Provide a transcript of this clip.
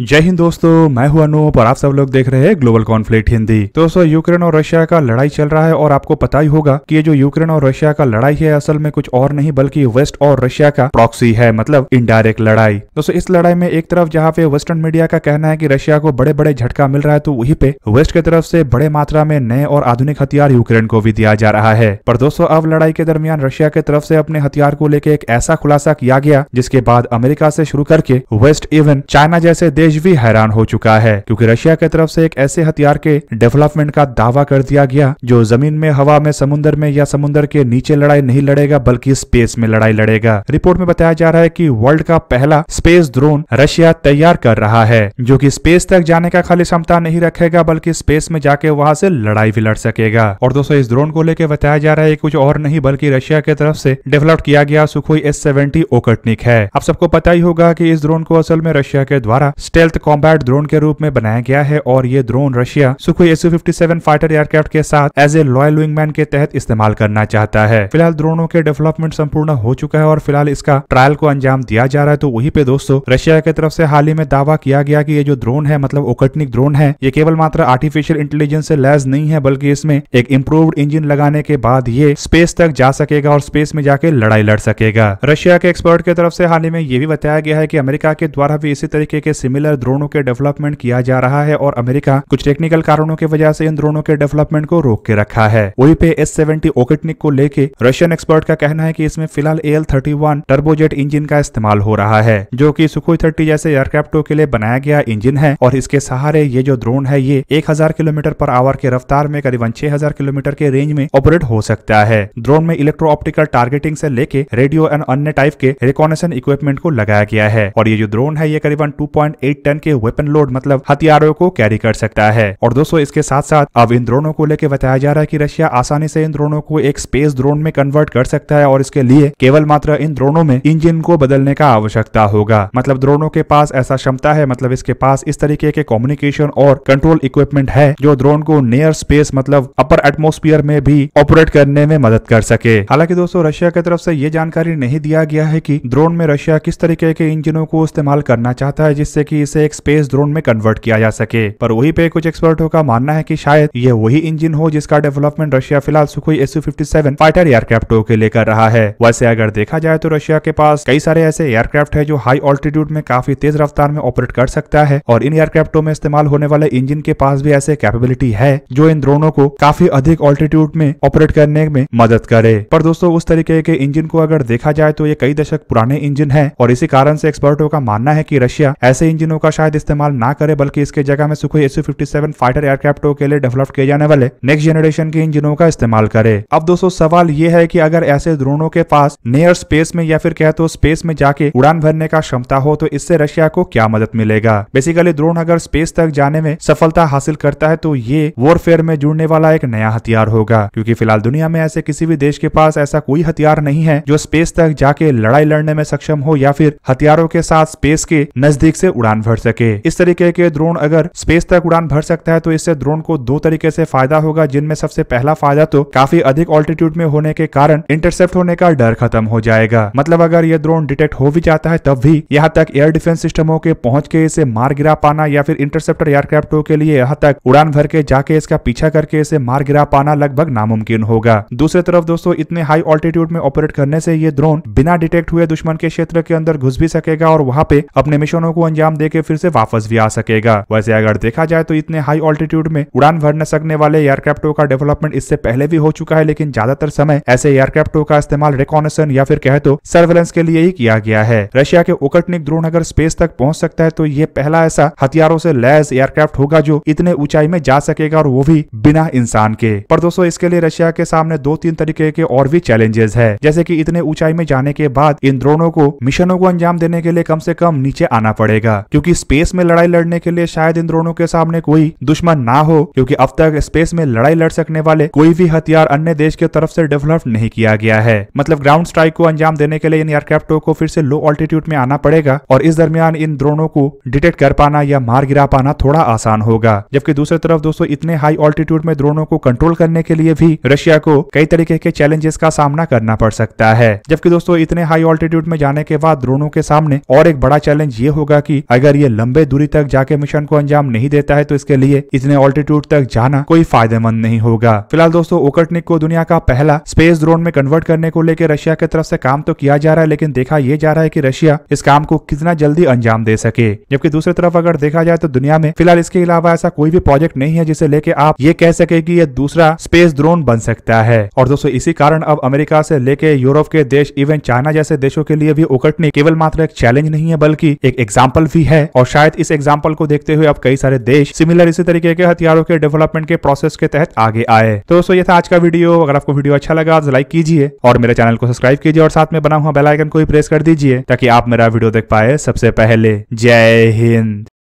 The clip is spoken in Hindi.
जय हिंद दोस्तों मैं हूं अनूप और आप सब लोग देख रहे हैं ग्लोबल कॉन्फ्लिक्ट हिंदी दोस्तों यूक्रेन और रशिया का लड़ाई चल रहा है और आपको पता ही होगा कि ये जो यूक्रेन और रशिया का लड़ाई है असल में कुछ और नहीं बल्कि वेस्ट और रशिया का प्रॉक्सी है मतलब इनडायरेक्ट लड़ाई दोस्तों इस लड़ाई में एक तरफ जहाँ पे वेस्टर्न मीडिया का कहना है की रशिया को बड़े बड़े झटका मिल रहा है तो वही पे वेस्ट की तरफ से बड़े मात्रा में नए और आधुनिक हथियार यूक्रेन को भी दिया जा रहा है पर दोस्तों अब लड़ाई के दरमियान रशिया की तरफ से अपने हथियार को लेकर एक ऐसा खुलासा किया गया जिसके बाद अमेरिका से शुरू करके वेस्ट इवन चाइना जैसे देश भी हैरान हो चुका है क्योंकि रशिया की तरफ से एक ऐसे हथियार के डेवलपमेंट का दावा कर दिया गया जो जमीन में हवा में समुद्र में या समुन्द्र के नीचे लड़ाई नहीं लड़ेगा बल्कि स्पेस में लड़ाई लड़ेगा रिपोर्ट में बताया जा रहा है की वर्ल्ड का पहला स्पेस ड्रोन रशिया तैयार कर रहा है जो की स्पेस तक जाने का खाली क्षमता नहीं रखेगा बल्कि स्पेस में जाके वहाँ से लड़ाई भी लड़ सकेगा और दोस्तों इस ड्रोन को लेकर बताया जा रहा है कुछ और नहीं बल्कि रशिया के तरफ से डेवलप किया गया सुखोई एस सेवेंटी ओकटनिक है आप सबको पता ही होगा कि इस ड्रोन को असल में रशिया के द्वारा स्टेल्थ कॉम्बैट ड्रोन के रूप में बनाया गया है और ये drone Russia Sukhoi SU fifty fighter aircraft के साथ एज ए लॉयल विंगमैन के तहत इस्तेमाल करना चाहता है फिलहाल ड्रोनों के डेवलपमेंट संपूर्ण हो चुका है और फिलहाल इसका ट्रायल को अंजाम दिया जा रहा है तो वही पे दोस्तों रशिया की तरफ से हाल ही में दावा किया गया कि ये जो ड्रोन है मतलब ओकटनिक ड्रोन है ये केवल मात्र आर्टिफिशियल इंटेलिजेंस से लैस नहीं है बल्कि इसमें एक इम्प्रूव्ड इंजन लगाने के बाद ये स्पेस तक जा सकेगा और स्पेस में जाके लड़ाई लड़ सकेगा रशिया के एक्सपर्ट की तरफ से हाल ही में ये भी बताया गया है की अमेरिका के द्वारा भी इसी तरीके के सिमिलर मिलर ड्रोनों के डेवलपमेंट किया जा रहा है और अमेरिका कुछ टेक्निकल कारणों की वजह से इन ड्रोनों के डेवलपमेंट को रोक के रखा है वही पे एस सेवेंटी ओकेटनिक को लेके रशियन एक्सपर्ट का कहना है की इसमें फिलहाल A L thirty one turbojet engine का इस्तेमाल हो रहा है जो की सुखोई थर्टी जैसे एयरक्राफ्टों के लिए बनाया गया इंजिन है और इसके सहारे ये जो ड्रोन है ये एक हजार किलोमीटर पर आवर के रफ्तार में करीबन छह हजार किलोमीटर के रेंज में ऑपरेट हो सकता है ड्रोन में इलेक्ट्रो ऑप्टिकल टारगेटिंग से लेके रेडियो एंड अन्य टाइप के रिकॉनेशन इक्विपमेंट को लगाया गया है और ये जो ड्रोन है ये करीबन टू पॉइंट एक टन के वेपन लोड मतलब हथियारों को कैरी कर सकता है और दोस्तों इसके साथ साथ अब इन ड्रोनों को लेकर बताया जा रहा है की रशिया आसानी से इन ड्रोनों को एक स्पेस ड्रोन में कन्वर्ट कर सकता है और इसके लिए केवल मात्र इन ड्रोनों में इंजिन को बदलने का आवश्यकता होगा मतलब ड्रोनों के पास ऐसा क्षमता है मतलब इसके पास इस तरीके के कम्युनिकेशन और कंट्रोल इक्विपमेंट है जो ड्रोन को नियर स्पेस मतलब अपर एटमोस्फियर में भी ऑपरेट करने में मदद कर सके हालांकि दोस्तों रशिया की तरफ से ये जानकारी नहीं दिया गया है कि ड्रोन में रशिया किस तरीके के इंजनों को इस्तेमाल करना चाहता है जिससे कि इसे एक स्पेस ड्रोन में कन्वर्ट किया जा सके पर वही पे कुछ एक्सपर्टों का मानना है की शायद ये वही इंजन हो जिसका डेवलपमेंट रशिया फिलहाल सुखोई एस फाइटर एयरक्राफ्टों के लेकर रहा है वैसे अगर देखा जाए तो रशिया के पास कई सारे ऐसे एयरक्राफ्ट है जो हाई ऑल्टीट्यूड में काफी तेज रफ्तार में ऑपरेट कर सकता है और इन एयरक्राफ्टों में इस्तेमाल होने वाले इंजन के पास भी ऐसे कैपेबिलिटी है जो इन ड्रोनों को काफी अधिक ऑल्टीट्यूड में ऑपरेट करने में मदद करे पर दोस्तों उस तरीके के इंजन को अगर देखा जाए तो ये कई दशक पुराने इंजन है और इसी कारण से एक्सपर्टों का मानना है की रशिया ऐसे इंजिन विमानों का शायद इस्तेमाल ना करे बल्कि इसके जगह में Sukhoi SU fifty seven fighter एयरक्राफ्टों के लिए डेवलप किए जाने वाले नेक्स्ट जनरेशन के इंजनों का इस्तेमाल करे अब दोस्तों सवाल ये है की अगर ऐसे ड्रोनों के पास नियर स्पेस में या फिर कह तो स्पेस में जाके उड़ान भरने का क्षमता हो तो इससे रशिया को क्या मदद मिलेगा बेसिकली ड्रोन अगर स्पेस तक जाने में सफलता हासिल करता है तो ये वॉरफेयर में जुड़ने वाला एक नया हथियार होगा क्योंकि फिलहाल दुनिया में ऐसे किसी भी देश के पास ऐसा कोई हथियार नहीं है जो स्पेस तक जाके लड़ाई लड़ने में सक्षम हो या फिर हथियारों के साथ स्पेस के नजदीक से उड़ान भर सके इस तरीके के ड्रोन अगर स्पेस तक उड़ान भर सकता है तो इससे ड्रोन को दो तरीके से फायदा होगा जिनमें सबसे पहला फायदा तो काफी अधिक ऑल्टीट्यूड में होने के कारण इंटरसेप्ट होने का डर खत्म हो जाएगा मतलब अगर ये ड्रोन डिटेक्ट हो भी जाता है तब भी यहाँ तक एयर डिफेंस सिस्टमों के पहुंच के इसे मार गिरा पाना या फिर इंटरसेप्टर एयरक्राफ्टों के लिए यहाँ तक उड़ान भर के जाके इसका पीछा करके इसे मार गिरा पाना लगभग नामुमकिन होगा दूसरी तरफ दोस्तों इतने हाई ऑल्टीट्यूड में ऑपरेट करने से ये ड्रोन बिना डिटेक्ट हुए दुश्मन के क्षेत्र के अंदर घुस भी सकेगा और वहाँ पे अपने मिशनों को अंजाम दे देके फिर से वापस भी आ सकेगा वैसे अगर देखा जाए तो इतने हाई ऑल्टीट्यूड में उड़ान भर न सकने वाले एयरक्राफ्टो का डेवलपमेंट इससे पहले भी हो चुका है लेकिन ज्यादातर समय ऐसे एयरक्राफ्टों का इस्तेमाल रिकॉनेसन या फिर कहे तो सर्वेलेंस के लिए ही किया गया है रशिया के ओकटनिक ड्रोन अगर स्पेस तक पहुंच सकता है तो ये पहला ऐसा हथियारों से लैस एयरक्राफ्ट होगा जो इतने ऊंचाई में जा सकेगा और वो भी बिना इंसान के पर दोस्तों इसके लिए रशिया के सामने दो तीन तरीके के और भी चैलेंजेस है जैसे की इतने ऊंचाई में जाने के बाद इन ड्रोनों को मिशनों को अंजाम देने के लिए कम से कम नीचे आना पड़ेगा क्योंकि स्पेस में लड़ाई लड़ने के लिए शायद इन द्रोणों के सामने कोई दुश्मन ना हो क्योंकि अब तक स्पेस में लड़ाई लड़ सकने वाले कोई भी हथियार अन्य देश की तरफ से डेवलप नहीं किया गया है मतलब ग्राउंड स्ट्राइक को अंजाम देने के लिए इन एयरक्राफ्टों को फिर से लो ऑल्टीट्यूड में आना पड़ेगा और इस दरमियान इन द्रोणों को डिटेक्ट कर पाना या मार गिरा पाना थोड़ा आसान होगा जबकि दूसरी तरफ दोस्तों इतने हाई ऑल्टीट्यूड में द्रोणों को कंट्रोल करने के लिए भी रशिया को कई तरीके के चैलेंजेस का सामना करना पड़ सकता है जबकि दोस्तों इतने हाई ऑल्टीट्यूड में जाने के बाद द्रोणों के सामने और एक बड़ा चैलेंज ये होगा की अगर अगर ये लंबे दूरी तक जाके मिशन को अंजाम नहीं देता है तो इसके लिए इतने ऑल्टीट्यूड तक जाना कोई फायदेमंद नहीं होगा फिलहाल दोस्तों ओकटनिक को दुनिया का पहला स्पेस ड्रोन में कन्वर्ट करने को लेकर रशिया की तरफ से काम तो किया जा रहा है लेकिन देखा यह जा रहा है की रशिया इस काम को कितना जल्दी अंजाम दे सके जबकि दूसरी तरफ अगर देखा जाए तो दुनिया में फिलहाल इसके अलावा ऐसा कोई भी प्रोजेक्ट नहीं है जिसे लेके आप ये कह सके की ये दूसरा स्पेस ड्रोन बन सकता है और दोस्तों इसी कारण अब अमेरिका से लेके यूरोप के देश इवन चाइना जैसे देशों के लिए भी ओकटनिक केवल मात्र एक चैलेंज नहीं है बल्कि एक एग्जाम्पल भी है है और शायद इस एग्जाम्पल को देखते हुए अब कई सारे देश सिमिलर इसी तरीके के हथियारों के डेवलपमेंट के प्रोसेस के तहत आगे आए तो दोस्तों ये था आज का वीडियो अगर आपको वीडियो अच्छा लगा तो लाइक कीजिए और मेरे चैनल को सब्सक्राइब कीजिए और साथ में बना हुआ बेलाइकन को भी प्रेस कर दीजिए ताकि आप मेरा वीडियो देख पाए सबसे पहले जय हिंद